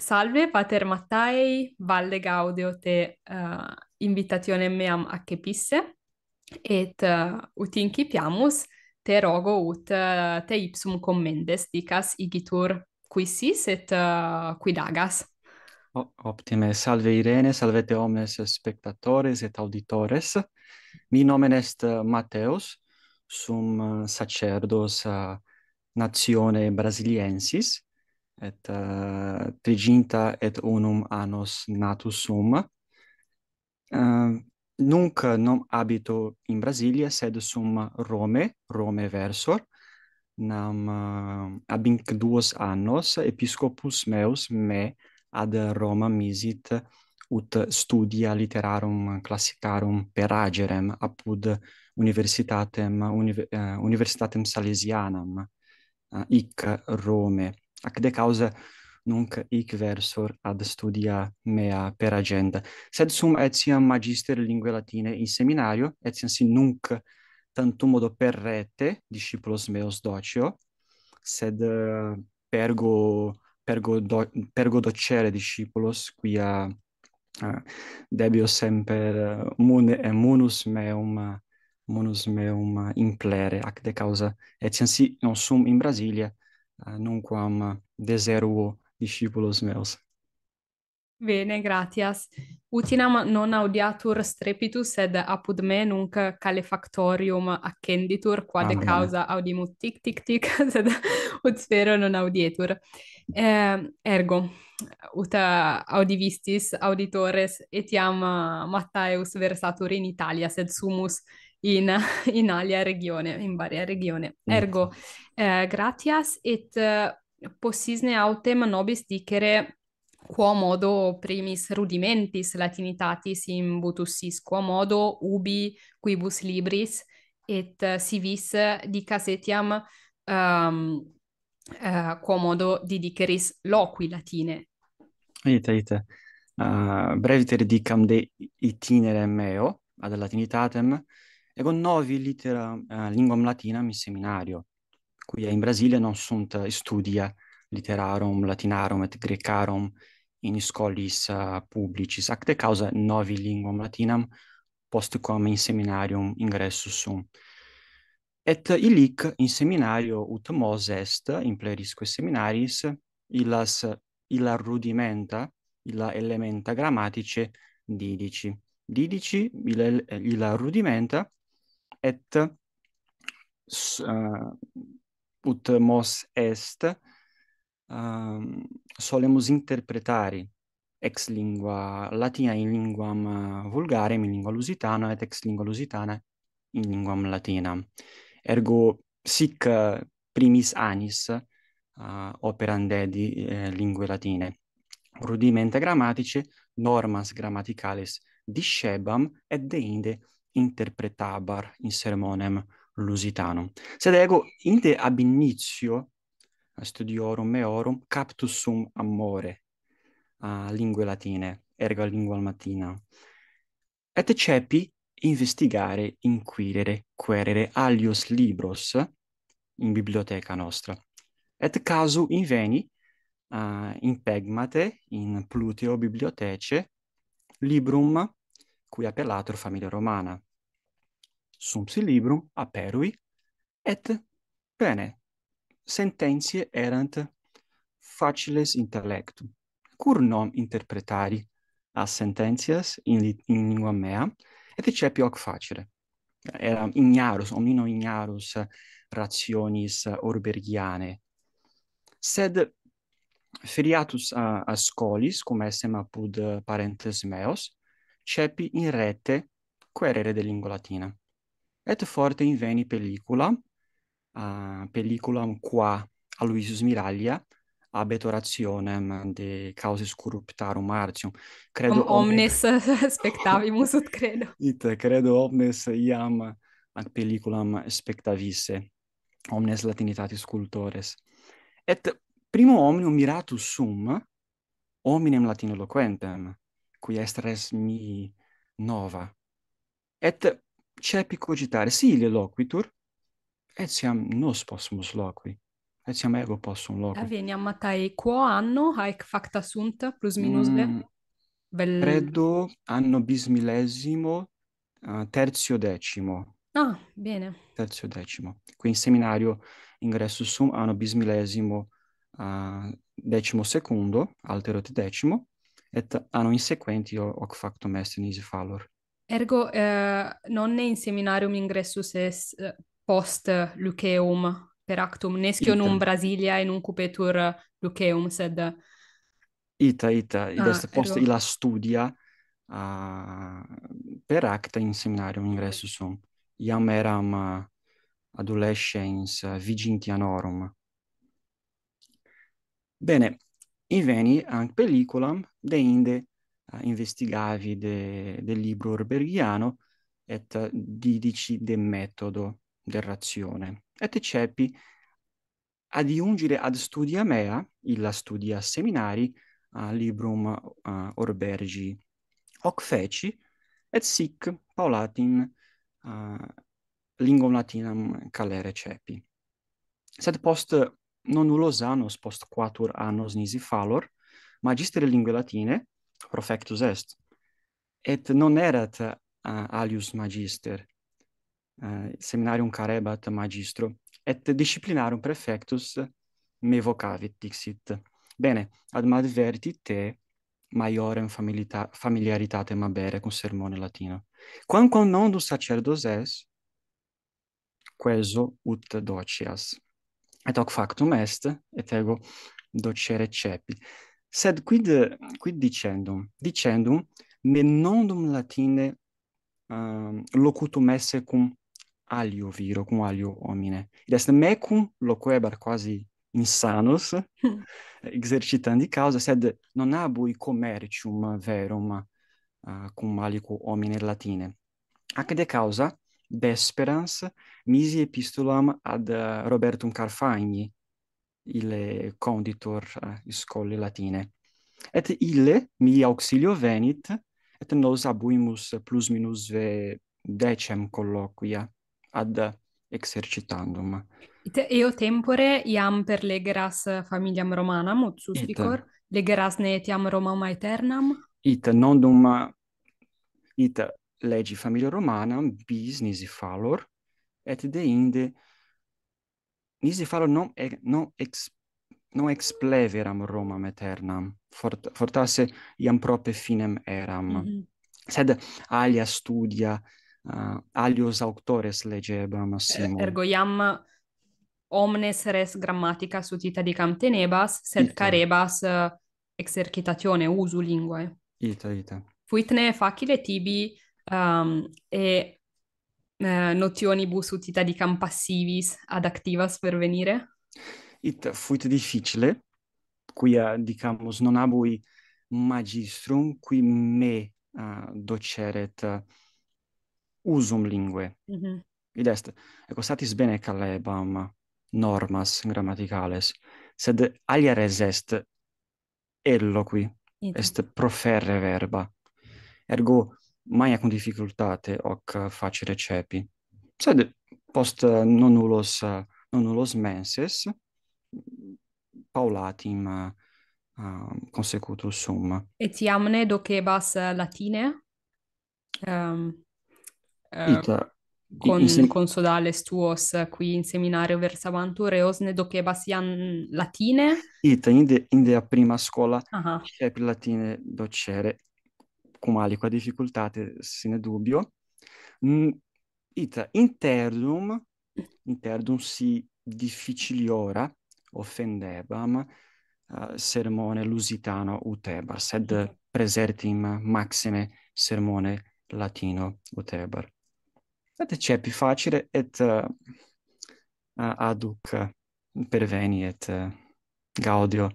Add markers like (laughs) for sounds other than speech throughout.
Salve, Pater Matthaei, valle gaudio te uh, eh, invitatione meam accepisse, et uh, ut incipiamus te rogo ut uh, te ipsum commendes, dicas igitur sis et uh, quidagas. Oh, optime, salve Irene, salve te omnes spectatores et auditores. Mi nomen est Mateus, sum sacerdos uh, nazione brasiliensis, et uh, triginta et unum annos natus sum. Uh, nunc non habito in Brasilia, sed sum Rome, Rome versor, nam uh, ab inc duos annos episcopus meus me ad Roma misit ut studia literarum classicarum per agerem apud universitatem, uh, universitatem salesianam, uh, ic Rome ac de causa nunc hic versor ad studia mea per agenda. Sed sum etiam magister lingue latine in seminario, etiam si nunc tantum modo per rete discipulos meus docio, sed eh, pergo pergo do, pergo docere discipulos quia uh, debio semper mune et eh, munus meum munus meum implere ac de causa etiam si non sum in Brasilia Ah, nunquam quam deseruo discipulos meus. Bene, gratias. Utinam non audiatur strepitus sed apud me nunc calefactorium accenditur qua de causa audimut tic tic tic (laughs) sed ut spero non audietur. Eh, ergo, ut audivistis auditores etiam Mattaeus versatur in Italia sed sumus in (laughs) in alia regione, in varia regione. Ergo, Eh, gratias et eh, possisne autem nobis dicere quo modo primis rudimentis latinitatis in butussis quo modo ubi quibus libris et eh, si vis dicas etiam um, ehm, uh, quo modo loqui latine ite ite uh, breviter dicam de itinere meo ad latinitatem ego novi litera uh, linguam latinam in seminario quia in Brasilia non sunt studia literarum latinarum et grecarum in scholis uh, eh, publicis ac causa novi linguam latinam post quam in seminarium ingressus sum et illic in seminario ut mos est in plerisque seminaris illas illa rudimenta illa elementa grammatice didici didici illa, illa rudimenta et uh, ut mos est um, solemus interpretari ex lingua latina in linguam uh, vulgare in lingua lusitana et ex lingua lusitana in linguam latina ergo sic uh, primis annis uh, operandedi eh, lingue latine rudimenta grammatice, normas grammaticales discebam et deinde interpretabar in sermonem lusitano. Sed ego inde ab initio studiorum meorum captus sum amore a uh, lingue latine, ergo lingua latina. Et cepi investigare, inquirere, querere alios libros in biblioteca nostra. Et casu inveni uh, in pegmate in Pluteo bibliotece librum cui appellator familia romana, sumsi librum aperui et bene sententiae erant faciles intellectu cur non interpretari as sententias in, in lingua mea et cepi hoc facere era ignarus omnino ignarus rationis orbergiane sed feriatus a, a scolis cum essem apud parentes meos cepi in rete querere de lingua latina et forte inveni pellicula, uh, pelliculam qua Aloysius Miraglia, ab etorationem de causis corruptarum martium credo Om, omnes (laughs) spectavimus ut credo it credo omnes iam ad pelliculam spectavisse omnes latinitatis cultores et primo omnium miratus sum hominem latino loquentem qui est res mi nova et cepi cogitare, si ili loquitur, etiam nos possumus loqui, etiam ego possum loqui. Aveniam matai quo anno haec facta sunt plus minus mm, Bel... Credo anno bismillesimo uh, eh, tertio decimo. Ah, bene. Tertio decimo. Qui in seminario ingresso sum anno bismillesimo uh, decimo secundo, altero te decimo, et anno in sequenti hoc est in isi fallor. Ergo, eh, nonne in seminarium ingressus es eh, post luceum per actum, nescio num Brasilia in un cupetur luceum, sed... Ita, ita, id ah, est post illa studia uh, per acta in seminarium ingressus sum. Iam eram uh, adolescens uh, vigintianorum. Bene, Iveni veni ang peliculam deinde inde investigavi de, del libro orberghiano et didici de metodo de Et cepi ad iungire ad studia mea, illa studia seminari, a librum uh, orbergi hoc feci, et sic paulatin uh, lingum latinam calere cepi. Sed post non ulos annos, post quatuor annos nisi falor, magistere lingue latine, profectus est et non erat uh, alius magister uh, seminarium carebat magistro et disciplinarum prefectus me vocavit dixit bene ad madverti te maiorem familiaritatem habere cum sermone latino Quamquam non du sacerdos es queso ut docias et hoc factum est et ego docere cepi sed quid quid dicendum dicendum nondum latine ehm, locutum esse cum alio viro cum alio homine id est mecum loquebar quasi insanus (laughs) eh, exercitandi causa sed non abui comercium verum uh, cum alico homine latine ac de causa desperans misi epistulam ad uh, Robertum Carfagni ille conditor uh, scoli latine. Et ille, mi auxilio venit, et nos abuimus plus minus ve decem colloquia ad exercitandum. Et eo tempore iam per legeras familiam romanam, ut suspicor, legeras ne etiam romam aeternam? It nondum it legi familia romanam bis et falor, et de inde nisi fallo non e non ex non expleveram Roma aeternam, fort fortasse iam prope finem eram mm -hmm. sed alia studia uh, alios auctores legebam assim er ergo iam omnes res grammatica sunt dicam tenebas sed carebas eh, exercitatione usu linguae ita ita fuit ne facile tibi um, e eh, notionibus utita dicam passivis ad activas per venire? It fuit difficile, quia, dicamus, non abui magistrum, qui me uh, doceret uh, usum lingue. Mm -hmm. Id est, ecco, satis bene calebam normas grammaticales, sed res est eloqui, It. est proferre verba. Ergo, mai con difficultate hoc uh, facere cepi. Sed post nonulos uh, nonulos uh, menses paulatim uh, um, consecutus sum. Et iam ne docebas latine? Um, uh, Ita, con in, in con sodales tuos qui in seminario versavantur eos ne docebas iam latine? Ita, inde, inde a prima scola uh -huh. cepi latine docere cum aliqua difficultate sine dubio ita interdum interdum si difficiliora offendebam uh, eh, sermone lusitano utebar sed mhm. presertim maxime sermone latino utebar et ce pi facile et uh, aduc perveniet uh, eh, gaudio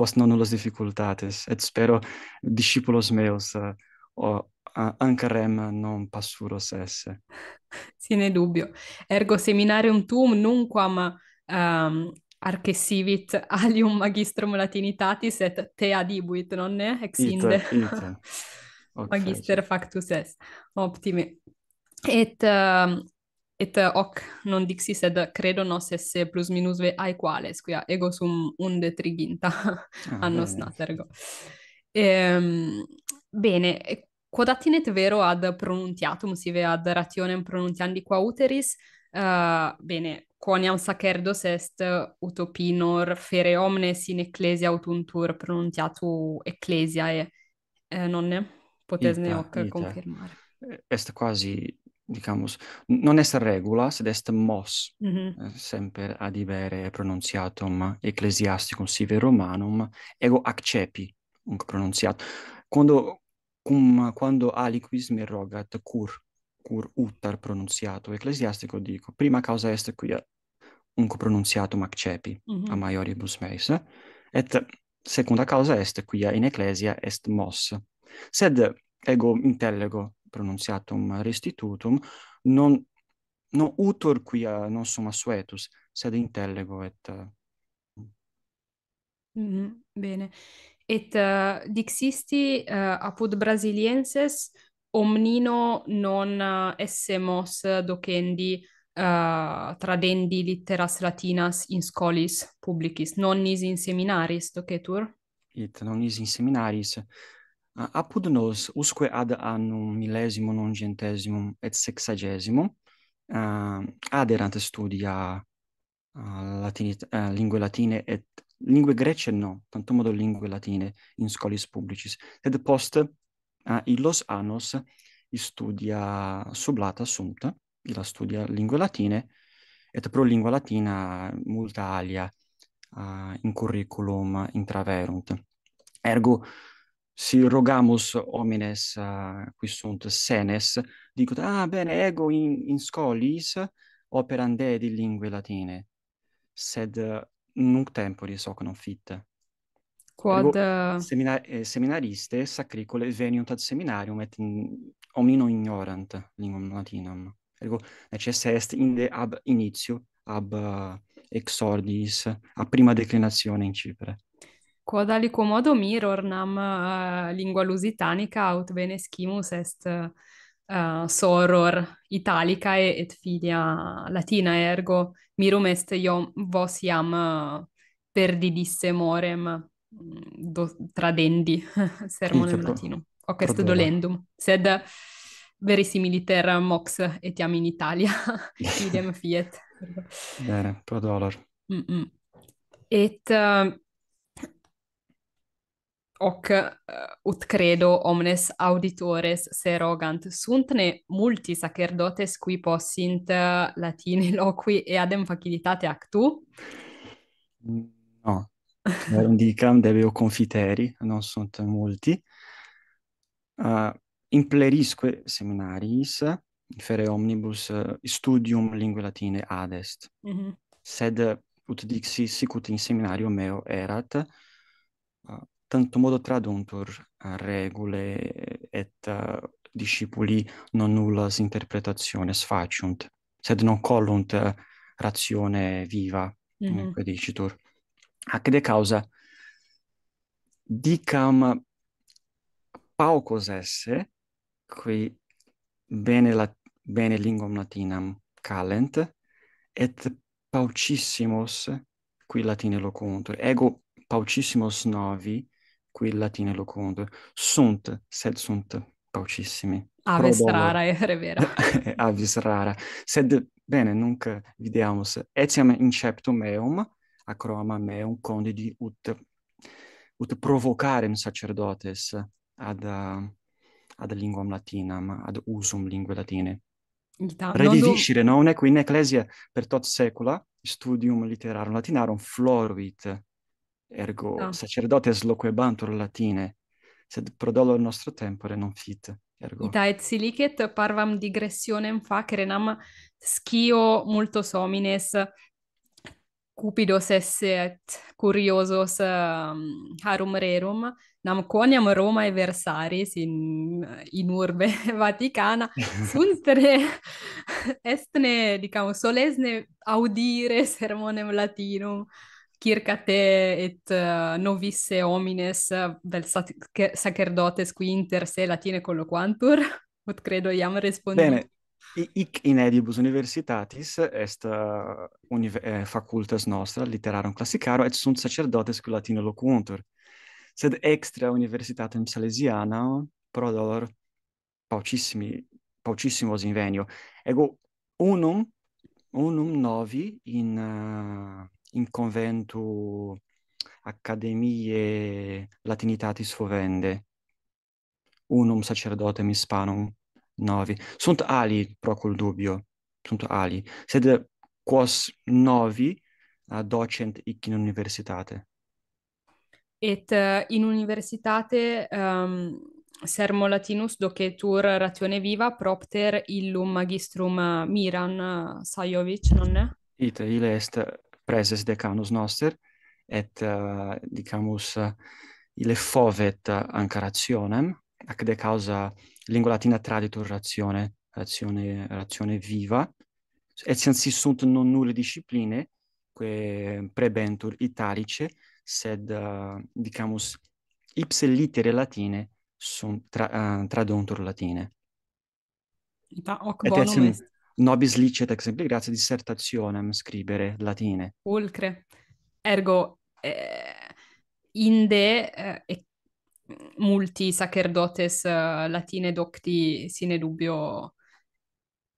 post non las dificultates et spero discipulos meus uh, o uh, non passuro sesse sine dubio. ergo seminarium tuum nunquam um, ehm, arcessivit alium magistrum latinitatis et te adibuit nonne ex inde ita, (laughs) Okay. magister factus est optime et ehm, et eh, hoc non dixi sed credo nos esse plus minus ve aequales quia ego sum unde triginta (laughs) ah, annos bene. natergo ehm bene quod attinet vero ad pronuntiatum si ve ad rationem pronuntiandi qua uteris uh, bene quoniam sacerdos est utopinor fere omnes in ecclesia utuntur pronuntiatu ecclesiae eh, nonne potesne hoc confirmare est quasi dicamus, non est regula, sed est mos, mm -hmm. ad ibere pronunciatum ecclesiasticum sive romanum, ego accepi, unc pronunciatum. Quando, cum, quando aliquis me rogat cur, cur utar pronunciato ecclesiastico, dico, prima causa est quia unc pronunciatum accepi, mm -hmm. a maioribus meis, eh? et seconda causa est quia in ecclesia est mos. Sed ego intellego pronunciatum restitutum non no utor quia non sum assuetus sed intellego et mm -hmm. bene et uh, dixisti uh, apud brasilienses omnino non uh, esse mos uh, docendi uh, tradendi litteras latinas in scolis publicis non nisi in seminaris docetur Et non nisi in seminaris apud nos usque ad annum millesimum non gentesimum et sexagesimum uh, studia uh, latini uh, eh, lingue latine et lingue grece no tanto modo lingue latine in scholis publicis et post uh, illos annos studia sublata sunt illa studia lingue latine et pro lingua latina multa alia uh, in curriculum intraverunt ergo si rogamus homines uh, qui sunt senes dicot ah bene ego in, in scholis operande di lingue latine sed uh, nunc temporis hoc non fit quod Ego, eh, semina eh, seminariste sacricole veniunt ad seminarium et omnino ignorant linguam latinam ergo necesse est inde ab initio ab uh, exordis a prima declinazione in cipre quod aliquo modo miror nam uh, eh, lingua lusitanica aut bene scimus est uh, soror italicae et filia latina ergo mirum est iom vos iam eh, perdidisse morem mm, do, tradendi (laughs) sermonem sì, latinum hoc est Problema. dolendum sed verisimiliter mox etiam in Italia (laughs) idem (laughs) fiet bene pro dolor mm -mm. et uh, hoc eh, ut credo omnes auditores se rogant sunt ne multi sacerdotes qui possint eh, latini (laughs) loqui e adem facilitate actu? no non dicam debeo confiteri non sunt multi uh, in plerisque seminariis fere omnibus studium linguae latine adest mm -hmm. sed ut dixi sic ut in seminario meo erat uh, tanto modo traduntur regule et uh, discipuli non nullas interpretationes faciunt sed non collunt uh, ratione viva mm -hmm. dicitur ac de causa dicam paucos esse qui bene la bene linguam latinam calent et paucissimos qui latine locuntur ego paucissimos novi qui latine locunt sunt sed sunt paucissimi aves Probole. rara eh, e vera. (laughs) aves rara sed bene nunc videamus etiam inceptum meum acroma meum conde di ut ut provocare sacerdotes ad ad linguam latinam ad usum linguae latine Redivisire, non... no? Un'equa in ecclesia per tot secula, studium literarum latinarum, floruit ergo no. Ah. sacerdotes loquebantur latine sed pro dolor nostro tempore non fit ergo ita et silicet parvam digressionem facere nam schio multo homines cupidos esse et curiosos um, harum rerum nam coniam Roma Versaris in, in urbe (laughs) Vaticana sunt (laughs) (laughs) estne dicam solesne audire sermonem latinum circa te et uh, novisse homines vel uh, sacerdotes qui inter se latine colloquantur? (laughs) Ut credo iam respondi. Bene, I ic in edibus universitatis est uh, eh, facultas nostra literarum classicarum et sunt sacerdotes qui latine locuuntur. Sed extra universitatem salesiana pro dolor paucissimi paucissimos invenio. Ego unum unum novi in uh, in conventu academiae latinitatis fovende unum sacerdotem hispanum novi sunt ali pro col dubio sunt ali sed quos novi uh, docent hic in universitate et uh, in universitate um, sermo latinus docetur ratione viva propter illum magistrum uh, miran uh, saiovic non ite ile est preses decanus noster, et, uh, dicamus, uh, eh, ile fovet uh, anca rationem, ac de causa lingua latina traditur ratione, ratione, ratione viva, et si sunt non nulle discipline, que prebentur italice, sed, uh, dicamus, ipse litere latine sunt tra, uh, traduntur latine. Ita hoc bonum est nobis licet exempli gratia dissertationem scribere latine. Ulcre. Ergo, eh, inde eh, multi sacerdotes eh, latine docti sine dubio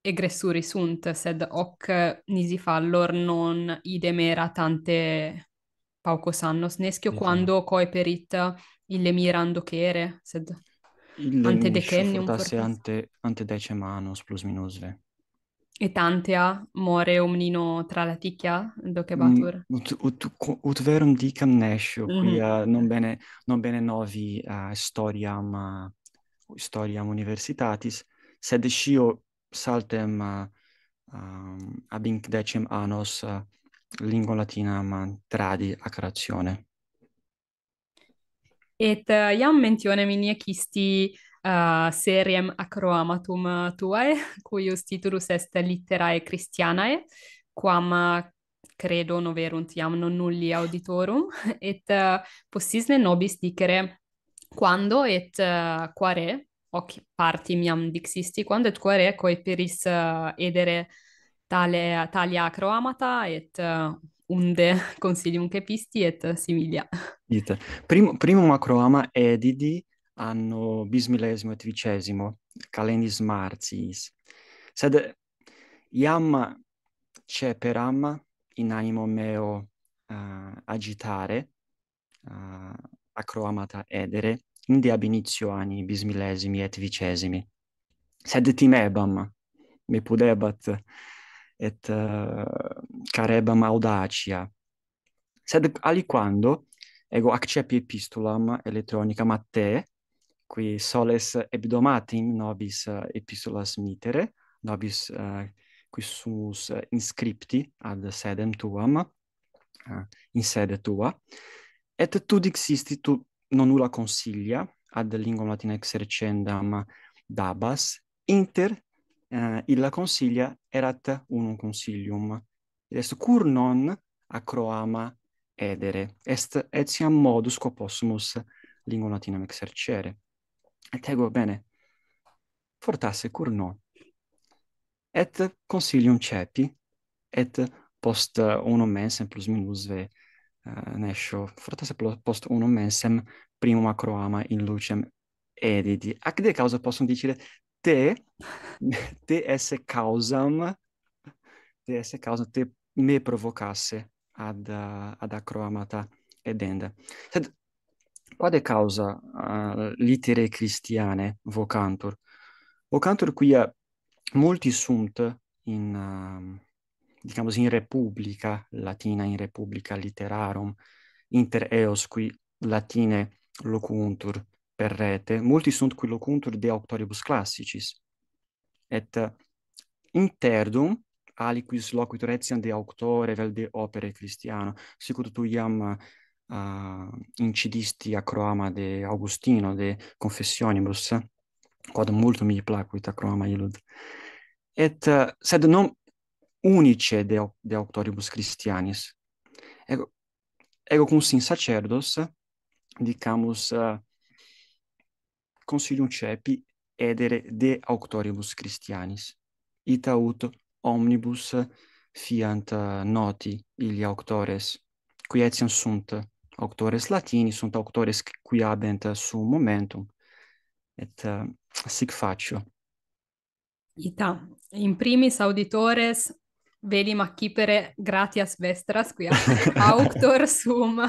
egressuri sunt, sed hoc nisi fallor non idem era tante paucos annos, nescio quando coeperit ille mirando che sed ante decennium Ante, ante decem annos plus minusve. Et tantea more omnino tra la ticchia do che mm, batur. Ut ut, ut verum dicam nescio mm -hmm. quia non bene non bene novi a uh, eh, storia ma uh, eh, storia universitatis sed scio saltem uh, ab inc decem annos uh, lingua latina tradi a creazione. Et uh, iam mentionem in iacisti uh, seriem acroamatum eh, tuae, (laughs) cuius titulus est Litterae Christianae, quam eh, credo noverunt iam non nulli auditorum, (laughs) et uh, eh, possisne nobis dicere quando et uh, quare, hoc parti miam dixisti, quando et quare coeperis uh, edere tale, tali acroamata et uh, unde (laughs) consilium cepisti et similia. Dite. Prim, primum acroama edidi anno bismilesimo et vicesimo, calendis martiis. Sed iam ceperam in animo meo uh, agitare, uh, acroamata edere, inde ab initio anni bismilesimi et vicesimi. Sed timebam, me pudebat, et uh, carebam audacia. Sed aliquando, ego accepi epistulam electronicam a te, qui soles hebdomatim nobis uh, eh, epistolas mitere, nobis uh, qui sumus inscripti ad sedem tuam, uh, in sede tua, et tu dixisti tu non nulla consiglia ad lingua latina exercendam dabas, inter uh, illa consiglia erat unum consilium, ed est cur non acroama edere, est etiam modus quo possumus lingua latinam exercere et ego bene fortasse cur non. Et consilium cepi, et post unum mensem plus minus ve uh, eh, nescio, fortasse post unum mensem primum acroama in lucem edidi. Ac de causa possum dicere te, (laughs) te esse causam, te esse causam, te me provocasse ad, ad acroamata edenda. Sed, de causa uh, litere christiane vocantur vocantur quia multi sunt in uh, um, diciamo in repubblica latina in repubblica literarum inter eos qui latine locuntur per rete multi sunt qui locuntur de auctoribus classicis et interdum aliquis loquitur etiam de auctore vel de opere christiano sicut tu iam uh, uh, incidisti a croama de Augustino de Confessionibus eh? quod multum mihi placuit a croama illud et uh, sed non unice de de auctoribus Christianis ego ego cum sin sacerdos dicamus uh, consilium cepi edere de auctoribus Christianis ita ut omnibus fiant noti illi auctores qui etiam sunt auctores latini sunt auctores qui habent su momentum et uh, sic facio ita in primis auditores velim accipere gratias vestras qui (laughs) auctor sum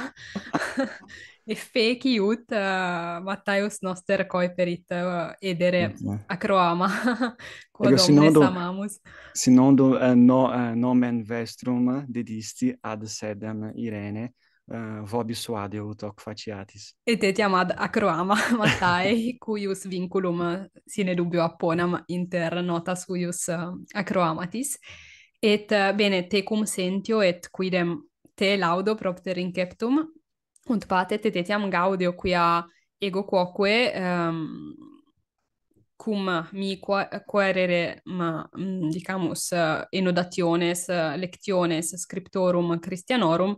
e feci ut uh, Mattaeus noster coeperit uh, edere uh, acroama quod omnes sinondo, amamus. Sinondo uh, eh, no, uh, nomen vestrum dedisti ad sedem Irene, uh, eh, vobis suade ut hoc faciatis. Et etiam ad acroama, (laughs) matae, cuius vinculum sine dubio apponam inter nota suius uh, eh, acroamatis. Et uh, bene, te cum sentio et quidem te laudo propter inceptum, und patet et etiam gaudio quia ego quoque um, cum mi quaerere ma mm, dicamus enodationes lectiones scriptorum christianorum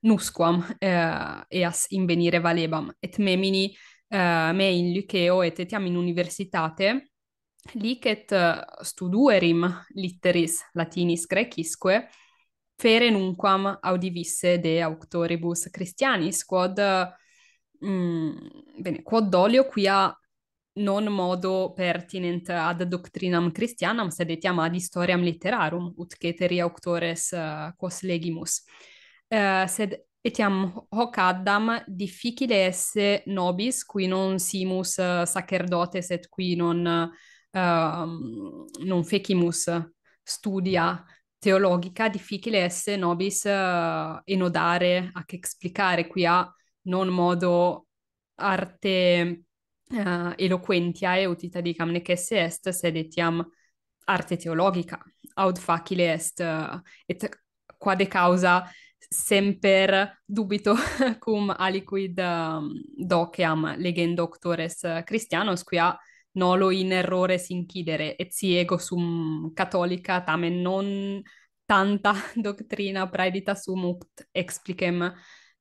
nusquam eh, eas in venire valebam et memini eh, me in liceo et etiam in universitate licet eh, studuerim litteris latinis grecisque fere nunquam audivisse de auctoribus christianis quod mm, bene quod dolio quia non modo pertinent ad doctrinam christianam sed etiam ad historiam literarum ut ceteri auctores uh, quos legimus Eh, sed etiam hoc addam difficile esse nobis qui non simus eh, sacerdotes et qui non uh, non fecimus studia theologica difficile esse nobis uh, eh, enodare a che explicare qui a non modo arte uh, eloquentia et utita dicam nec esse est sed etiam arte theologica aut facile est uh, et quade causa semper dubito (laughs) cum aliquid um, legendo legend doctores Christianos quia nolo in errore incidere, et si ego sum catholica tamen non tanta (laughs) doctrina praedita sum uct explicem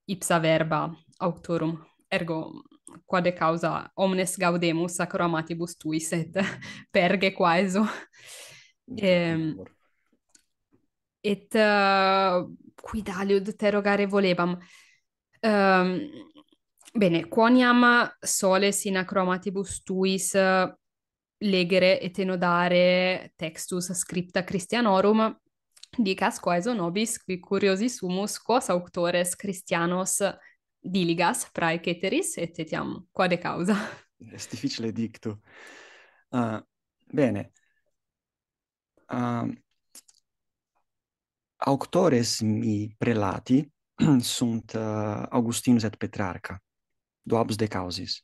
ipsa verba auctorum ergo qua de causa omnes gaudemus sacramentibus tuis et (laughs) perge quaeso ehm et uh, quid aliud terogare volebam. Um, bene, quoniam soles in acromatibus tuis uh, legere et enodare textus scripta Christianorum, dicas quaeso nobis qui curiosi sumus quos auctores Christianos diligas prae ceteris et etiam quade causa. Est difficile dictu. Uh, bene. Um, auctores mi prelati (clears throat) sunt uh, Augustinus et Petrarca, duabus de causis.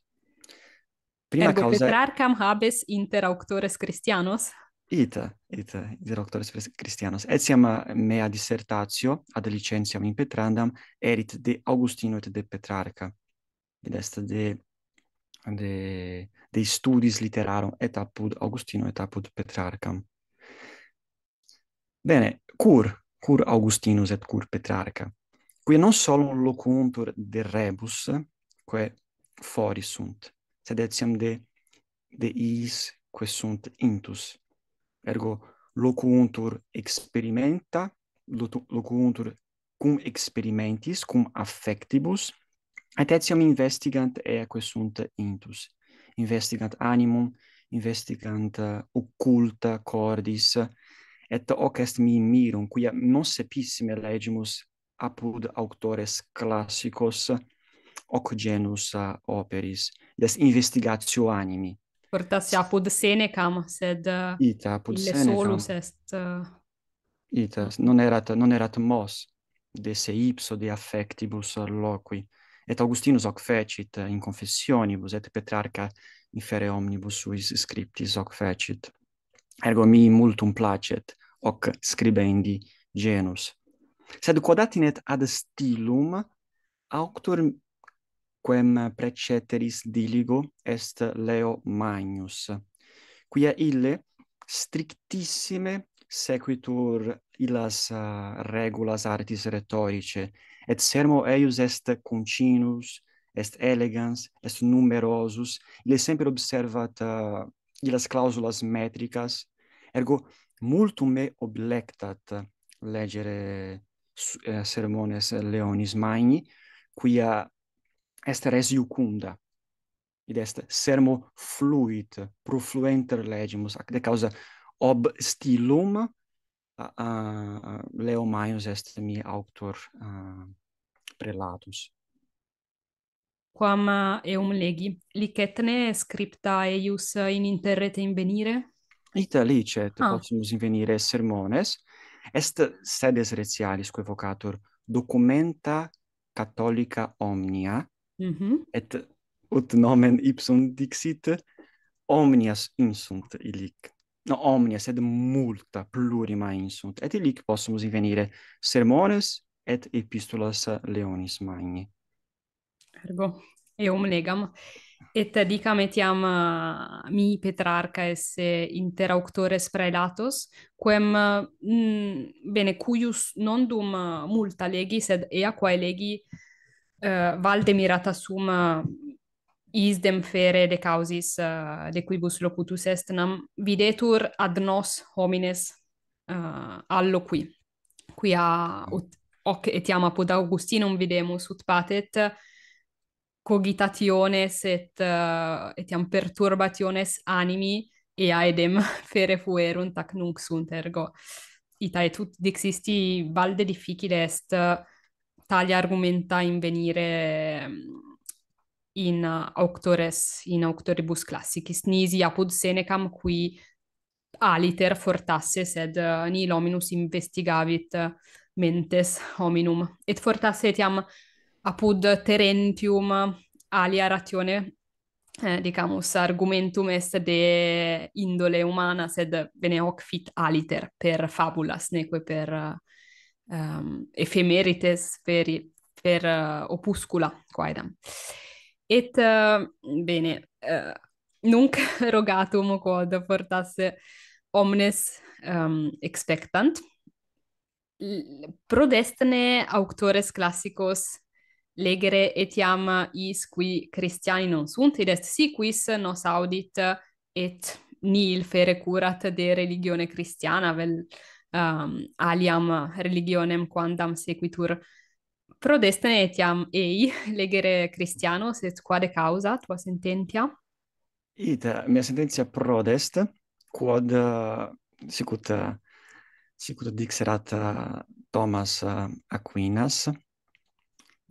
Prima Ergo causa... Petrarcam habes inter auctores Christianos? Ita, ita, inter auctores Christianos. Etiam uh, mea dissertatio ad licentiam in Petrandam erit de Augustino et de Petrarca. Id est de de de studis literarum et apud Augustino et apud Petrarcam. Bene, cur cur Augustinus et cur Petrarca. Quia non solum locuntur de rebus, quae fori sunt, sed etiam de, de iis quae sunt intus. Ergo, locuntur experimenta, locuntur cum experimentis, cum affectibus, et etiam investigant ea quae sunt intus. Investigant animum, investigant uh, occulta cordis, et hoc est mi mirum quia non sepissime legimus apud auctores classicos hoc genus uh, operis des investigatio animi portasse apud Senecam sed uh, ita apud ille Senecam. solus est uh... ita non erat non erat mos de se ipso de affectibus loqui et Augustinus hoc fecit in confessionibus et Petrarca fere omnibus suis scriptis hoc fecit ergo mi multum placet hoc scribendi genus. Sed quod attinet ad stilum, auctor quem preceteris diligo est Leo Magnus, quia ille strictissime sequitur illas ah, regulas artis rhetorice, et sermo eius est concinus, est elegans, est numerosus, ille semper observat ah, illas clausulas metricas, ergo multum me oblectat legere eh, sermones leonis magni, quia est res iucunda, id est sermo fluit, profluenter legimus, ac de causa ob stilum, uh, uh, leo maius est mi auctor uh, prelatus. Quam eh, eum legi, licetne scripta eius in interrete invenire? Italice te oh. possumus invenire sermones. Est sedes recialis quae vocatur documenta catholica omnia, mm -hmm. et ut nomen ipsum dixit, omnias insunt ilic. No, omnia, sed multa, plurima insunt. Et ilic possumus invenire sermones et epistolas Leonis Magni. Ergo, eum legam. Et dicam etiam uh, mi Petrarca esse inter auctores praelatos, quem, uh, bene, cuius non dum uh, multa legi, sed ea quae legi uh, valde mirata sum uh, isdem fere de causis uh, de quibus locutus est, nam videtur ad nos homines uh, allo qui, qui a, hoc etiam apud Augustinum videmus ut patet, cogitationes et uh, eh, etiam perturbationes animi et aedem (laughs) fere fuerunt ac nunc sunt ergo ita et ut dixisti valde difficile est eh, talia argumenta in venire mm, in eh, auctores in auctoribus classicis nisi apud senecam qui aliter fortasse sed uh, nihil hominus investigavit mentes hominum et fortasse etiam apud terentium alia ratione eh, dicamus argumentum est de indole humana sed bene hoc fit aliter per fabulas neque per um, ehm, ephemerites per per uh, opuscula quaedam et uh, bene uh, nunc (laughs) rogatum quod portasse omnes um, expectant prodestne auctores classicos legere etiam is qui Christiani non sunt, id est si quis nos audit et nihil fere curat de religione Christiana, vel um, aliam religionem quandam sequitur prodestene etiam ei (laughs) legere Christianos et quade causa tua sententia? Ita, mia sententia prodest, quod sicut, sicut dixerat Thomas Aquinas,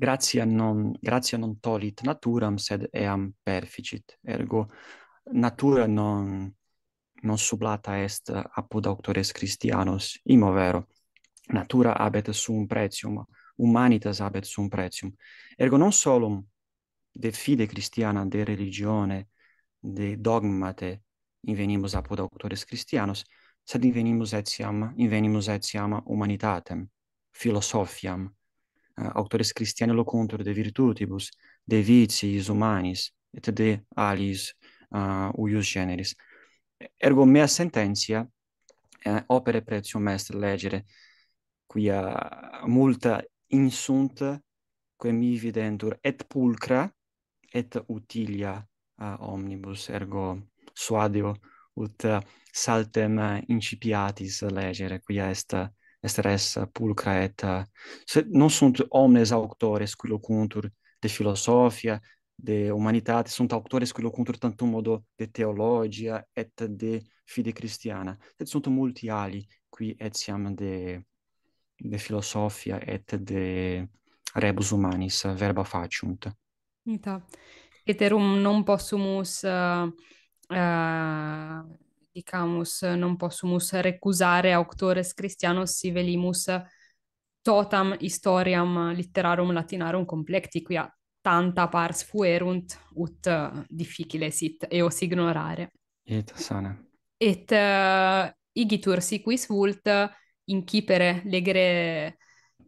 gratia non gratia non tolit naturam sed eam perficit ergo natura non non sublata est apud auctores christianos imo vero natura habet sum precium humanitas habet sum precium ergo non solum de fide christiana de religione de dogmate invenimus apud auctores christianos sed invenimus etiam invenimus etiam humanitatem philosophiam uh, eh, auctores Christiane locuntur de virtutibus, de viciis humanis, et de alis uh, uius generis. Ergo mea sententia, uh, opere pretium est legere, quia multa insunt, quem mi videntur et pulcra, et utilia uh, omnibus, ergo suadio ut uh, saltem incipiatis legere, quia est uh, res pulcra et se non sunt omnes auctores qui locuntur de philosophia de humanitate sunt auctores qui locuntur tantum modo de theologia et de fide christiana et sunt multi ali qui etiam de de philosophia et de rebus humanis verba faciunt ita et erum non possumus uh, uh dicamus, non possumus recusare auctores Christianos si velimus totam historiam litterarum latinarum complecti, quia tanta pars fuerunt, ut difficile sit eos ignorare. Et sana. Et uh, igitur si quis vult incipere legere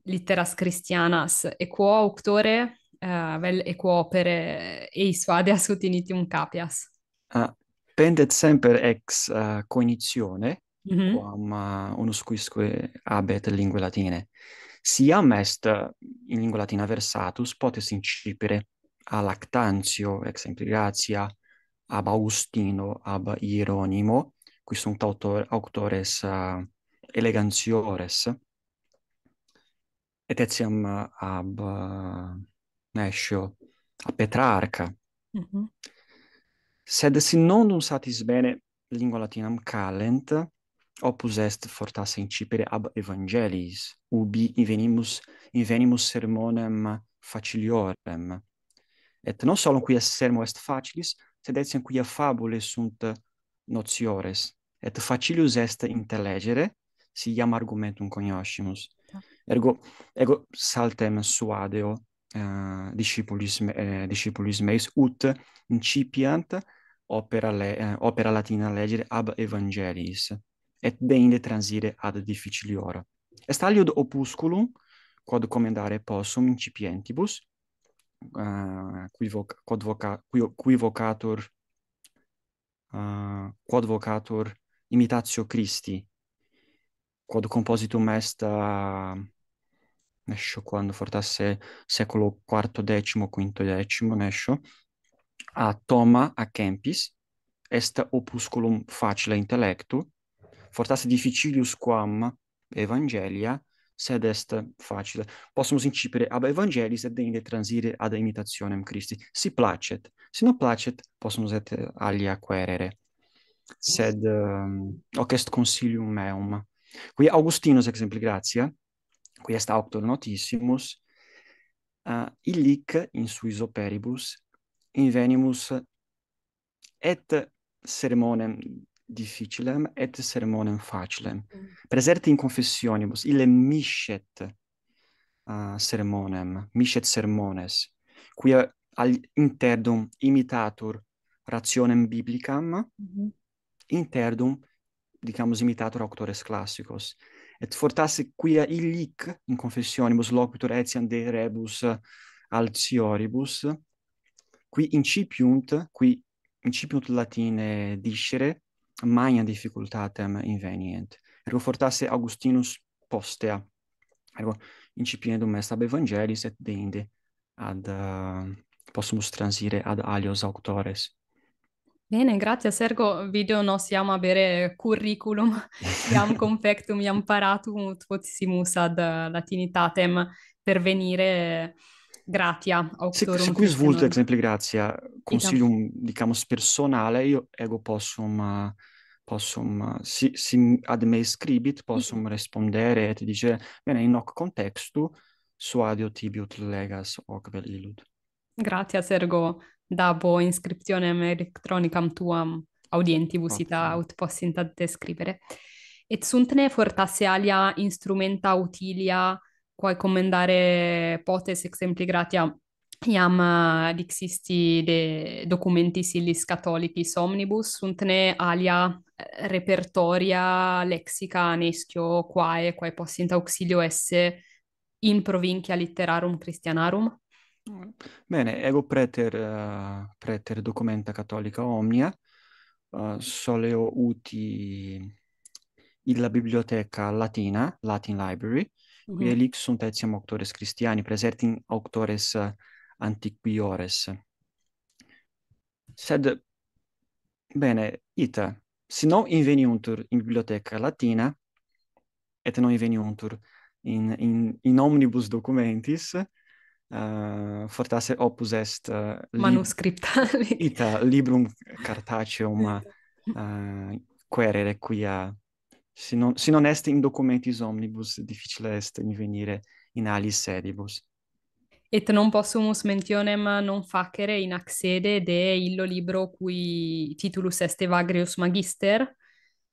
litteras Christianas, e quo auctore, uh, vel, e quo opere eis vade a sutinitium capias? Ah, pendet semper ex uh, eh, cognizione mm -hmm. quam uh, unus quisque habet linguae latine siam est in lingua latina versatus potes incipere a lactantio ex exempli gratia ab augustino ab hieronimo qui sunt autor autores uh, eh, elegantiores et etiam ab uh, nescio a petrarca mm -hmm sed si non dum satis bene lingua latinam calent, opus est fortasse incipere ab evangelis, ubi invenimus, invenimus sermonem faciliorem. Et non solum quia sermo est facilis, sed etiam quia fabule sunt nociores. Et facilius est intellegere, si iam argumentum cognoscimus. Ah. Ergo, ergo saltem suadeo, discipulis eh, discipulis meis eh, ut incipiant opera le, eh, opera latina legere ab evangelis et de transire ad difficili hora est aliud opusculum quod commendare possum incipientibus uh, qui voc quod voca qui, qui vocator uh, quod vocator imitatio Christi quod compositum est uh, nesho quando fortasse secolo quarto decimo quinto decimo nesho a toma a campis est opusculum facile intellectu fortasse difficilius quam evangelia sed est facile possumus incipere ab evangelis et deinde transire ad imitationem christi si placet si non placet possumus et alia quaerere sed um, hoc est consilium meum qui augustinus exempli gratia qui est auctor notissimus, uh, illic in suis operibus invenimus et sermonem difficilem et sermonem facilem. Mm. Preserte in confessionibus, ille miscet uh, sermonem, miscet sermones, quia al interdum imitatur rationem biblicam, mm -hmm. interdum, dicamus, imitatur auctores classicos. Mm et fortasse quia illic in confessionibus loquitur etiam de rebus altioribus qui incipiunt qui incipiunt latine discere magna difficultatem invenient ergo fortasse augustinus postea ergo incipiendo est ab evangelis et deinde ad uh, possumus transire ad alios auctores Bene, grazie Sergio, video nos siamo a bere curriculum, (laughs) iam confectum, iam paratum, ut potissimus ad eh, latinitatem per venire gratia. Se, se qui svulto, esempio, grazie, consiglio, diciamo, personale, io ego possum, eh, possum, eh, si, si ad me scribit, possum mm et ti dice, bene, in hoc contextu, su adio tibi ut legas hoc vel illud. Grazie, Sergo dabo inscriptionem electronicam tuam audientibus ita ut possint ad describere. Et sunt ne fortasse alia instrumenta utilia quae commendare potes exempli gratia iam eh, dixisti de documentis illis catholicis omnibus, sunt ne alia eh, repertoria lexica nescio quae quae possint auxilio esse in provincia litterarum christianarum? Bene, ego preter uh, preter documenta catholica omnia uh, eh, soleo uti in la bibliotheca latina, Latin Library, mm -hmm. qui mhm. elix sunt etiam auctores christiani presertim auctores uh, antiquiores. Sed bene, ita si non inveniuntur in bibliotheca latina et non inveniuntur in in in omnibus documentis uh, fortasse opus est uh, manuscripta (laughs) ita librum cartaceum uh, eh, querere quia si non, si non est in documentis omnibus difficile est invenire in alis sedibus et non possumus mentionem non facere in axede de illo libro cui titulus est Evagrius Magister,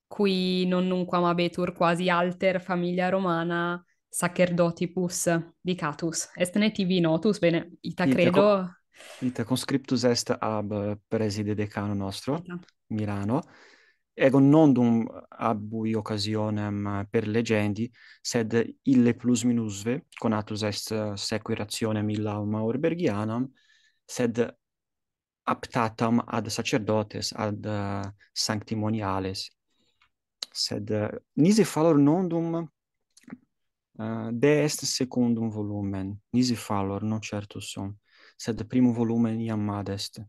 cui non nunquam abetur quasi alter familia romana sacerdotibus dicatus est ne tibi notus bene ita credo ita conscriptus est ab preside decano nostro ita. Milano ego non dum ab ui occasionem per legendi sed ille plus minusve conatus est sequirazione milla um aurbergianam sed aptatam ad sacerdotes ad sanctimoniales sed nisi fallor nondum uh, de est secundum volumen nisi fallor non certo sum sed primum volumen iam est.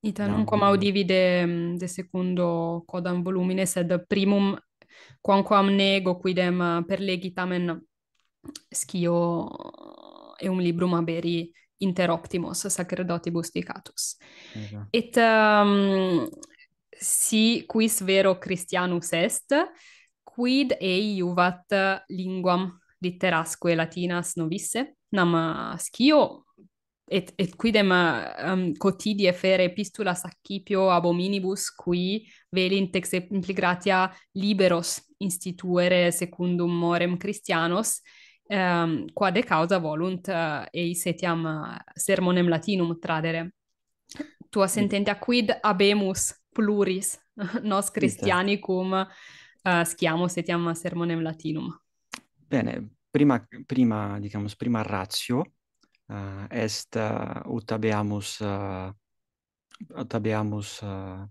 ita non cum audivi de de secundo codam volumine sed primum quamquam nego quidem ah, per legitamen scio e un libro maberi inter optimus sacerdotibus dicatus et um, si quis vero christianus est quid ei iuvat linguam litterasque latinas novisse nam ah, scio et et quidem um, ah, quotidie fere epistula sacipio ab hominibus qui velint ex impli gratia liberos instituere secundum morem christianos um, ehm, qua de causa volunt uh, eis etiam eh, sermonem latinum tradere tua sententia quid habemus pluris (laughs) nos christianicum uh, etiam sermonem latinum bene prima prima diciamo prima ratio uh, est uh, ut abemus uh, eh, ut uh,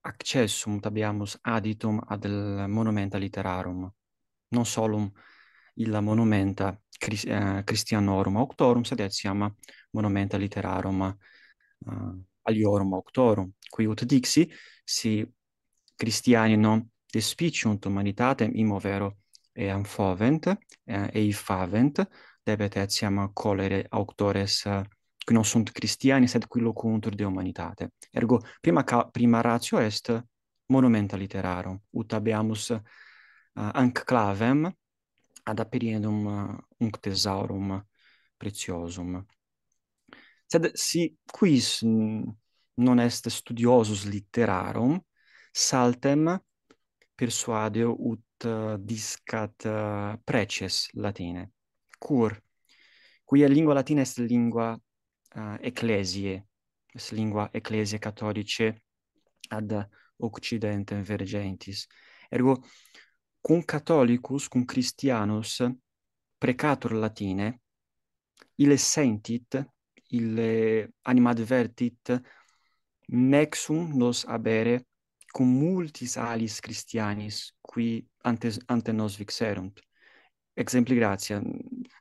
accessum ut habeamus aditum ad monumenta literarum non solum il monumenta Chris, uh, christianorum auctorum sed et siama monumenta literarum uh, aliorum auctorum qui ut dixi si christiani non despiciunt humanitatem imo vero eam favent, ei favent, debet etiam colere auctores qui uh, non sunt christiani, sed qui locuntur de humanitate. Ergo, prima, ca, prima ratio est monumenta literarum, ut abiamus uh, anc clavem ad aperiendum uh, unc preciosum. Sed si quis non est studiosus literarum, saltem persuadeo ut ut eh, discat eh, preces latine cur quia lingua latina est lingua uh, eh, ecclesiae est lingua ecclesiae catholice ad occidentem vergentis ergo cum catholicus cum christianus precatur latine ille sentit ille animadvertit nexum nos habere cum multis alis Christianis qui ante ante nos vixerunt. Exempli gratia,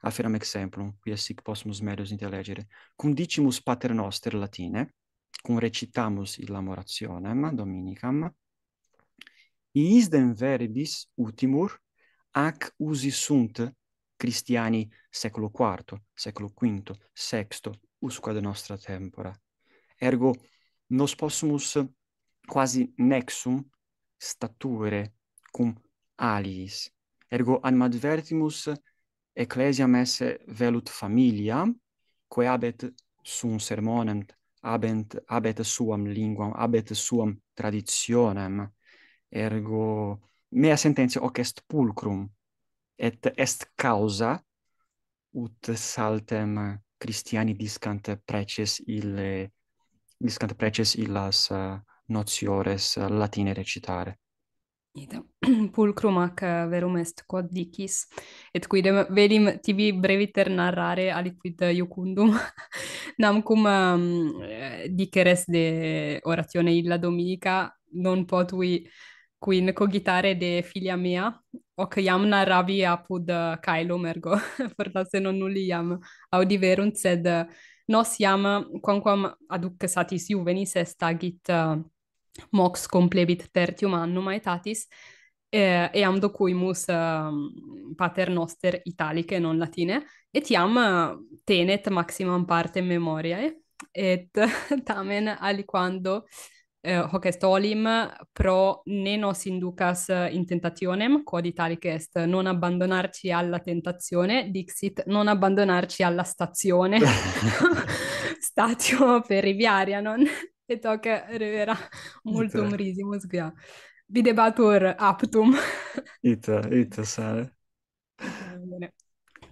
afferam exemplum, qui sic possumus medus intelegere. Cum dicimus Pater Noster latine, cum recitamus illam orationem dominicam, den verbis ultimur ac usi sunt Christiani seculo IV, seculo V, sexto, ad nostra tempora. Ergo, nos possumus quasi nexum statuere cum aliis. Ergo animadvertimus ecclesiam esse velut familia, quae abet sum sermonem, abent, abet suam linguam, abet suam traditionem. Ergo mea sententia hoc est pulcrum, et est causa ut saltem Christiani discant preces ille discant preces illas uh, notiores latine recitare. Ida. (clears throat) Pulcrum ac verum est quod dicis, et quidem vedim tibi breviter narrare aliquid iucundum, (laughs) nam cum um, diceres de oratione illa Dominica, non potui quin cogitare de filia mea, hoc iam narravi apud caelum, ergo, fortasse (laughs) non nulli iam audiverunt, sed nos iam, quamquam aduc satis juvenis est agit uh, mox complebit tertium annum aetatis e eh, eam cui mus um, pater noster italicae non latine et iam uh, tenet maximam parte memoriae et (laughs) tamen aliquando eh, hoc est olim pro ne nos inducas uh, in tentationem quod italic est non abbandonarci alla tentazione dixit non abbandonarci alla stazione (laughs) (laughs) statio per riviaria non e toca revera multum ita. risimus quia Videbatur aptum ita ita sale bene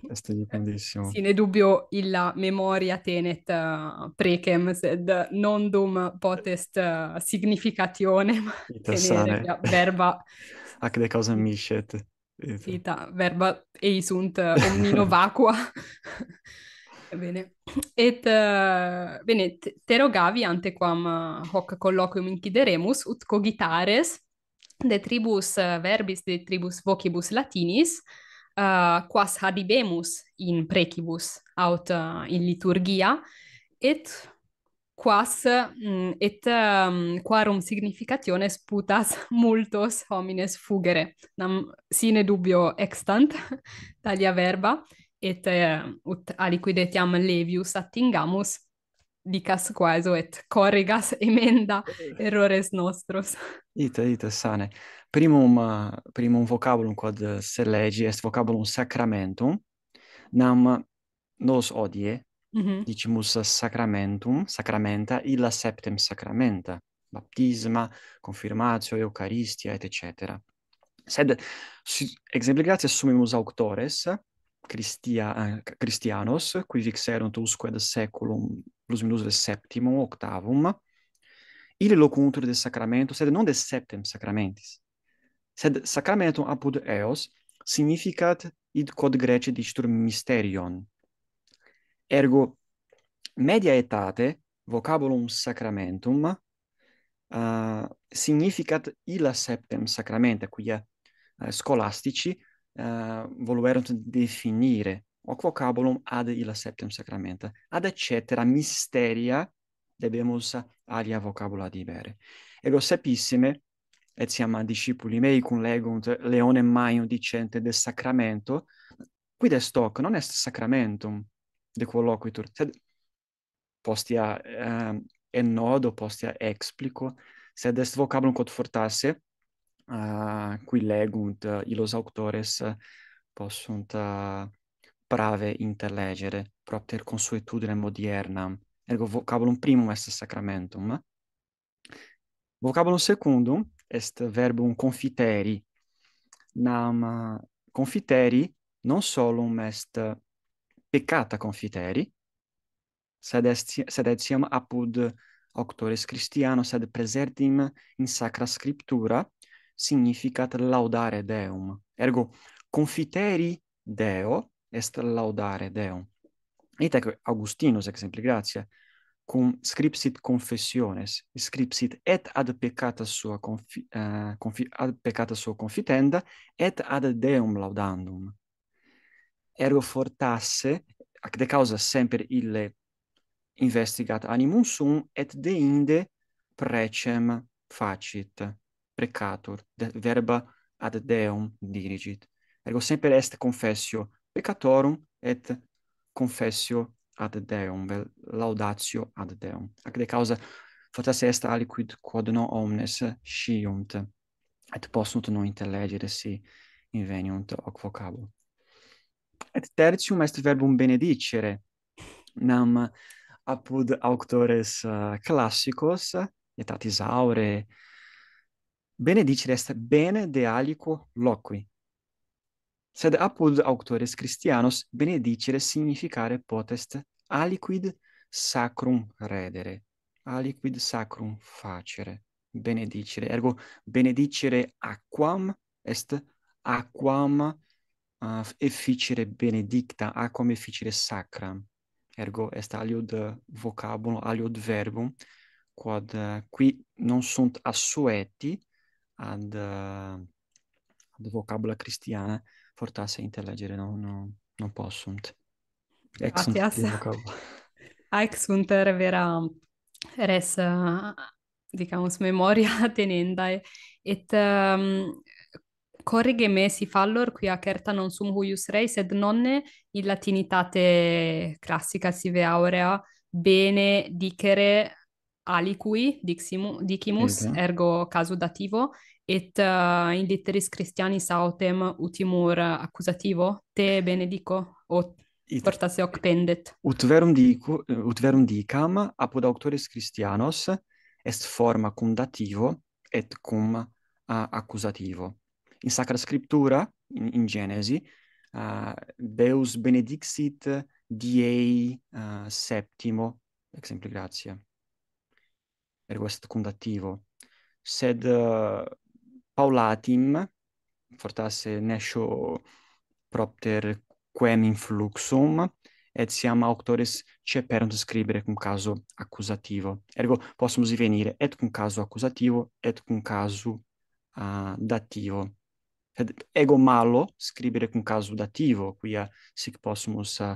Este dipendissimo. sine dubio illa memoria tenet uh, precem, sed non dum potest uh, significatione ita (laughs) tenere verba. Ac de causa miscet. Ita. verba eisunt uh, omnino vacua. (laughs) Bene et uh, bene terogavi ante quam eh, hoc colloquium incideremus ut cogitares de tribus uh, verbis de tribus vocibus latinis uh, quas habemus in precibus aut uh, in liturgia et quas mm, et um, quarum significatione sputas (laughs) multos homines fugere nam sine dubio extant (laughs) talia verba et uh, ut aliquid etiam levius attingamus dicas quaeso et corrigas (laughs) emenda errores nostros. Ita, ita, sane. Primum, eh, primum vocabulum quod se legi est vocabulum sacramentum, nam nos odie, mm -hmm. dicimus sacramentum, sacramenta, illa septem sacramenta, baptisma, confirmatio, eucaristia, et cetera. Sed, exempli gratia sumimus auctores, Christia, Christianos, qui vixerunt usque ad saeculum plus minus de septimum, octavum, ili locuntur de sacramento, sed non de septem sacramentis, sed sacramentum apud eos significat id quod grece dicitur mysterion. Ergo, media etate, vocabulum sacramentum, uh, significat illa septem sacramenta, quia uh, scolastici, uh, voluerunt definire hoc vocabulum ad illa septem sacramenta ad cetera mysteria debemus alia vocabula dibere ego sapissime et siam discipuli mei cum legunt leone maio dicente de sacramento quid est hoc non est sacramentum de colloquitur sed postia um, eh, enodo, postia explico sed est vocabulum quod fortasse uh, qui legunt uh, illos auctores possunt uh, prave intellegere propter er consuetudine moderna. ergo vocabulum primum est sacramentum vocabulum secundum est verbum confiteri nam confiteri non solum est peccata confiteri sed est sed etiam apud auctores christianos sed presertim in sacra scriptura significat laudare Deum. Ergo, confiteri Deo est laudare Deum. Et Augustinus, exempli gratia, cum scripsit confessiones, scripsit et ad peccata sua, confi, uh, confi, ad peccata sua confitenda, et ad Deum laudandum. Ergo fortasse, ac de causa semper ille investigat animum sum, et deinde precem facit precatur, de, verba ad deum dirigit. Ergo semper est confessio peccatorum et confessio ad deum, vel, laudatio ad deum. Ac de causa fortasse est aliquid quod non omnes sciunt, et possunt non intellegere si inveniunt hoc vocabulum. Et tertium est verbum benedicere, nam apud auctores uh, classicos, et atis aure, benedicere est bene de aliquo loqui. Sed apud auctores Christianos benedicere significare potest aliquid sacrum redere, aliquid sacrum facere, benedicere. Ergo, benedicere aquam est aquam uh, efficere benedicta, aquam efficere sacram. Ergo, est aliud vocabulum, aliud verbum, quod uh, qui non sunt assueti, ad uh, ad vocabula cristiana fortasse intellegere non no, non possunt ex vocabula (laughs) ex sunt vera res dicamus memoria (laughs) tenenda et um, corrige me si fallor qui a certa non sum huius rei sed nonne in latinitate classica sive aurea bene dicere aliqui diximu, dicimus okay. ergo casu dativo et uh, in litteris christianis autem utimur accusativo te benedico o portasse hoc pendet ut verum dico eh, ut verum dicam apud auctores christianos est forma cum dativo et cum uh, accusativo in sacra scriptura in, in genesi uh, deus benedixit diei uh, septimo exempli gratia ergo est dativo. sed uh, eh, paulatim fortasse nescio propter quem influxum et siam auctores ceperunt scribere cum caso accusativo ergo possumus venire et cum caso accusativo et cum caso uh, dativo sed ego malo scribere cum caso dativo quia sic possumus uh,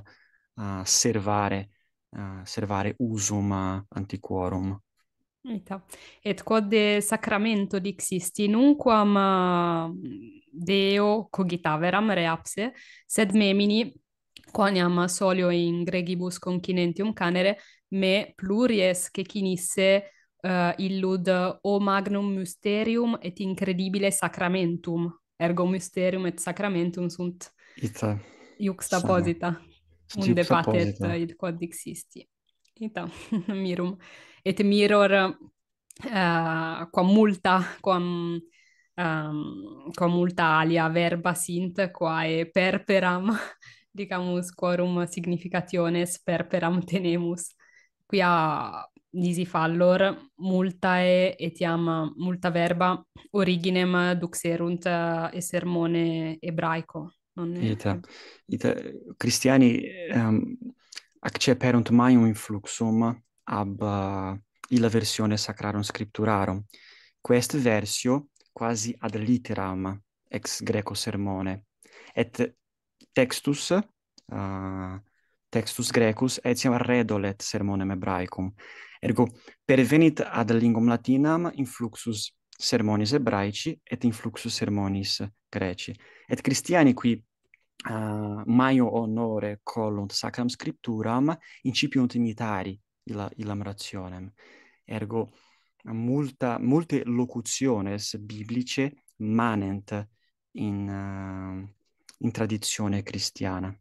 ah, servare uh, servare usum antiquorum Ita. Et quod de sacramento dixisti, nunquam mm, Deo cogitaveram reapse, sed memini, quaniam solio in gregibus concinentium canere, me pluries cecinisse uh, eh, illud o magnum mysterium et incredibile sacramentum. Ergo mysterium et sacramentum sunt Ita. juxtaposita, Sama. unde patet id quod dixisti. Ita, (laughs) mirum et miror uh, eh, quam multa quam um, quam multa alia verba sint quae perperam (laughs) dicamus quorum significationes perperam tenemus quia nisi fallor multae etiam multa verba originem duxerunt e sermone ebraico non è ita, ita cristiani um, acceperunt un influxum ab uh, illa versione sacrarum scripturarum. Quest versio quasi ad literam ex greco sermone et textus uh, textus grecus etiam redolet sermonem hebraicum. Ergo pervenit ad linguam latinam in fluxus sermonis hebraici et in fluxus sermonis greci. Et Christiani qui uh, maio honore collunt sacram scripturam incipiunt imitari illa, illam rationem. Ergo, multa, multe locutiones biblice manent in, uh, in tradizione cristiana.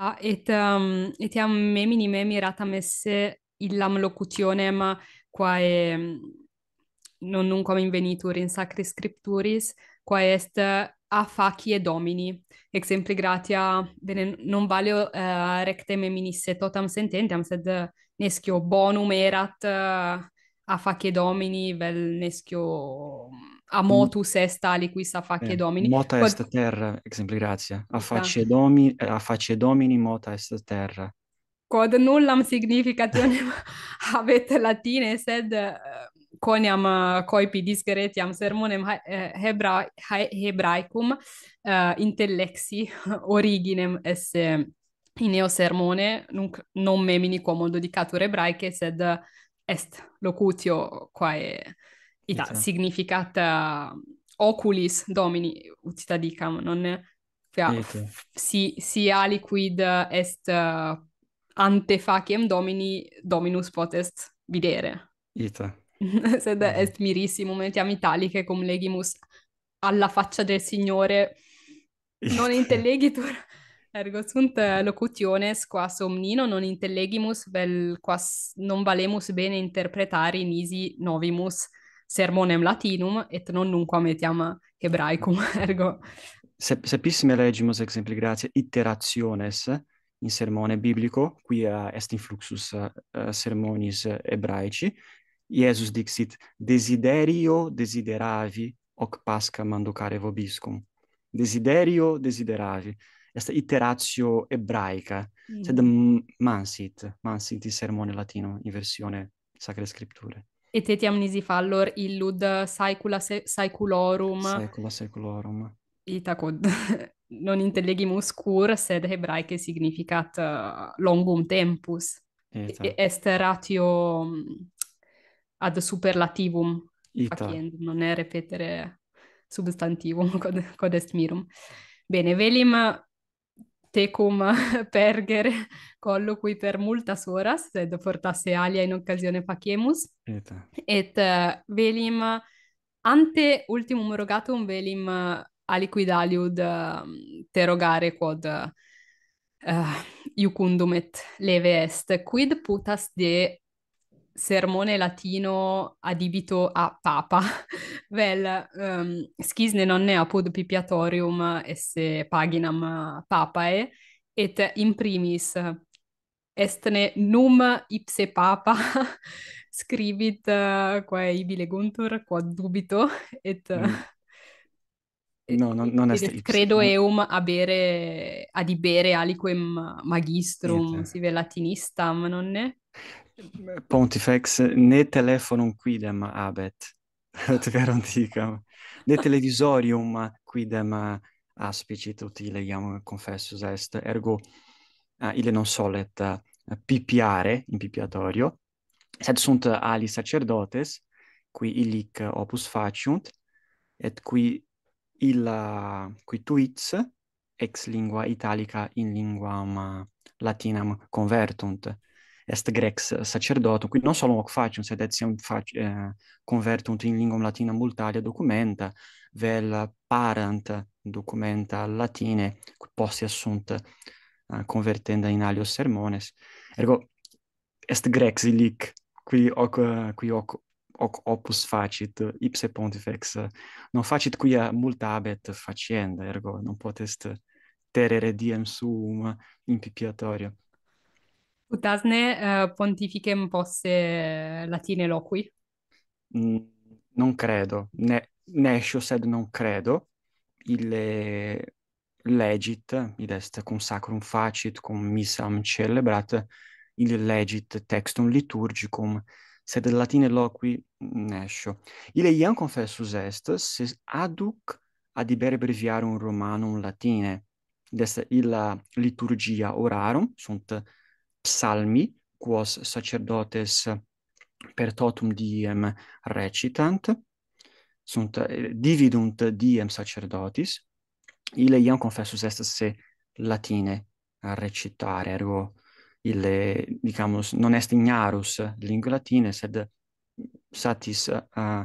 Ah, et, um, etiam memini me miratam esse illam locutionem quae non nunquam invenitur in Sacris scripturis, quae est a facie domini. Exempli gratia, bene, non valio uh, recte me minisse totam sententiam, sed eh, nescio bonum erat uh, a facie domini, vel nescio mm, a mm. motus est aliquis a facie domini. Mota est terra, exempli gratia. A facie, domini a facie domini mota est terra. Quod nullam significationem (laughs) habet latine, sed coniam coipi eh, disgeretiam sermonem eh, hebra hebraicum uh, eh, intellexi (laughs) originem esse in eo sermone nunc non memini mini comodo dicatur cature sed est locutio quae ita Itra. significat uh, oculis domini ut ita dicam non quia, si si aliquid est uh, ante faciem domini dominus potest videre Ita, (laughs) sed mhm. est mirissimum etiam italicae cum legimus alla faccia del signore (laughs) non intellegitur ergo sunt eh, locutiones quas omnino non intellegimus vel quas non valemus bene interpretari nisi novimus sermonem latinum et non nunquam etiam hebraicum (laughs) ergo sapissime legimus exempli gratia iterationes in sermone biblico qui est in fluxus uh, sermonis hebraici Iesus dixit, desiderio desideravi, hoc pasca manducare vobiscum. Desiderio desideravi. Est iteratio ebraica, mm. sed mansit, mansit in sermone latino, in versione sacre scripture. Et etiam nisi fallor illud saecula saeculorum. Saecula saeculorum. Ita quod (laughs) non intellegimus cur sed hebraice significat uh, longum tempus. Et est ratio mm, ad superlativum Ita. non è repetere substantivum, quod, (laughs) quod est mirum. Bene, velim tecum (laughs) perger collo qui per multas horas, sed fortasse alia in occasione faciemus, Ita. et velim ante ultimum rogatum velim aliquid aliud terogare quod Uh, iucundum et leve est, quid putas de sermone latino adibito a papa. (laughs) Vel, um, ehm, scisne non ne apod pipiatorium esse paginam papae, et in primis estne num ipse papa (laughs) scribit quae ibi leguntur, quod dubito, (laughs) et... Mm. No, non, non est ipsi. Credo mm. eum abere, adibere aliquem magistrum, sive latinistam, non ne? Pontifex, ne telefonum quidem habet. (laughs) te garanticam, ne televisorium quidem aspicit utile, iam confessus est, ergo uh, ile non solet uh, pipiare in pipiatorio, sed sunt ali sacerdotes, qui illic opus faciunt, et qui illa, qui tuits, ex lingua italica in linguam latinam convertunt est grex sacerdotum qui non solo facium sed etiam fac eh, convertunt in lingua latinam multalia documenta vel parent documenta latine qui posse assunt eh, convertenda in alios sermones ergo est grex illic qui hoc qui hoc hoc opus facit ipse pontifex non facit quia multa abet facienda ergo non potest terere diem sum in pipiatorio Utasne uh, eh, pontificem posse eh, latine loqui? Mm, non credo, ne, ne esce sed non credo, il legit, id est cum sacrum facit, cum missam celebrat, il legit textum liturgicum, sed latine loqui mm, nescio. Il iam confessus est, se aduc adibere breviarum romanum latine, id est illa liturgia orarum, sunt liturgia, psalmi quos sacerdotes per totum diem recitant sunt eh, dividunt diem sacerdotis ile iam confessus est se latine recitare ergo ille dicamus non est ignarus lingua latine sed satis uh,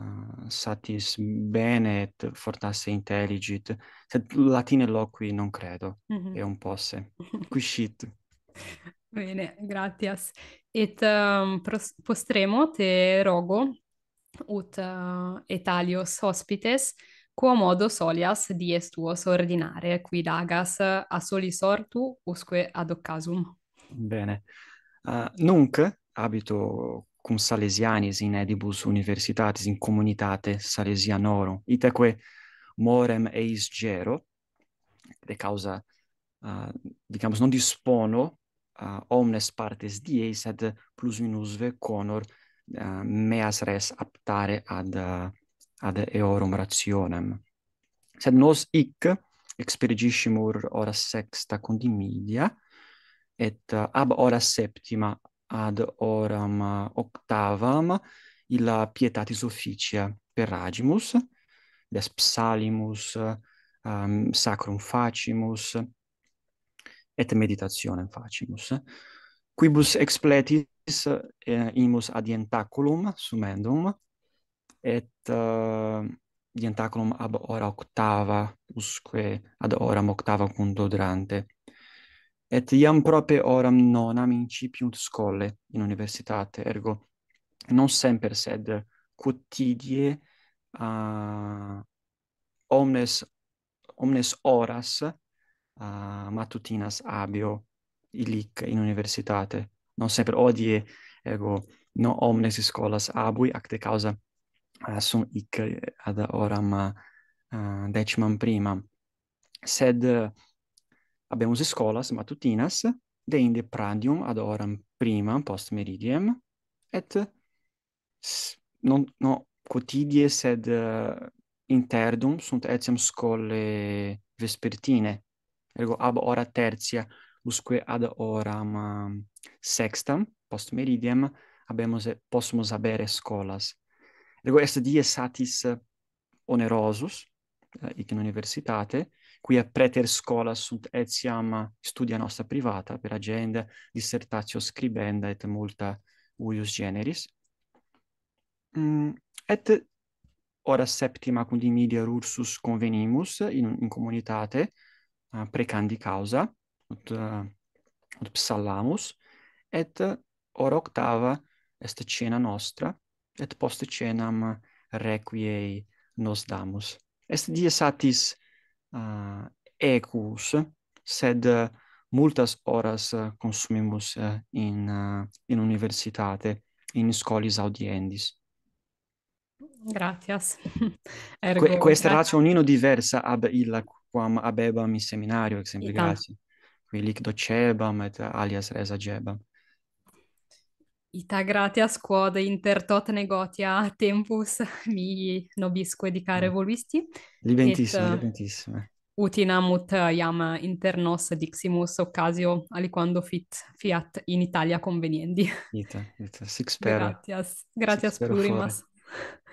uh, satis bene et fortasse intelligit sed latine loqui non credo mm -hmm. e un posse quisit (laughs) Bene, gratias. Et um, postremo te rogo ut uh, et alios hospites quo modo solias dies tuos ordinare qui dagas a soli sortu usque ad occasum. Bene. Uh, nunc habito cum Salesianis in edibus universitatis in comunitate Salesianorum. Itaque morem eis gero de causa uh, non dispono uh, omnes partes dies ad plus minus ve conor uh, meas res aptare ad ad eorum rationem sed nos ic expergissimur ora sexta condimidia et uh, ab ora septima ad oram octavam illa pietatis officia per agimus, des psalimus, um, sacrum facimus, et meditazione facimus. Quibus expletis eh, imus ad entaculum sumendum, et uh, ab ora octava, usque ad oram octava punto durante. Et iam prope oram nonam incipiunt scolle in universitate, ergo non semper sed quotidie uh, eh, omnes omnes horas uh, matutinas abio ilic in universitate. Non sempre odie, ego, non omnes scolas abui, acte causa uh, sum ic eh, ad oram uh, decimam prima. Sed uh, abemus scolas matutinas, deinde prandium ad oram prima post meridiem, et non, no quotidie sed uh, interdum sunt etiam scole vespertine, ergo ab hora tertia usque ad horam um, sextam post meridiem habemus possumus habere scholas ergo est dies satis uh, onerosus et uh, in universitate qui a preter scola sunt etiam uh, studia nostra privata per agenda dissertatio scribenda et multa huius generis mm, et ora septima cum dimidia rursus convenimus in, in comunitate uh, precandi causa ut uh, ut psalamus et ora octava est cena nostra et post cenam requiei nos damus est dies satis uh, ecus sed multas horas consumimus in uh, in universitate in scholis audiendis gratias (laughs) Ergo, questa ratio unino diversa ab illa quam abebam in seminario exempli gratia qui lic docebam et alias res agebam ita gratias quod inter tot negotia tempus mi nobisque dicare mm. volvisti libentissime et, eh, libentissime utinam ut eh, iam inter nos diximus occasio aliquando fit fiat in Italia conveniendi. Ita, ita, (laughs) sic spera. Gratias, gratias plurimas. Fore.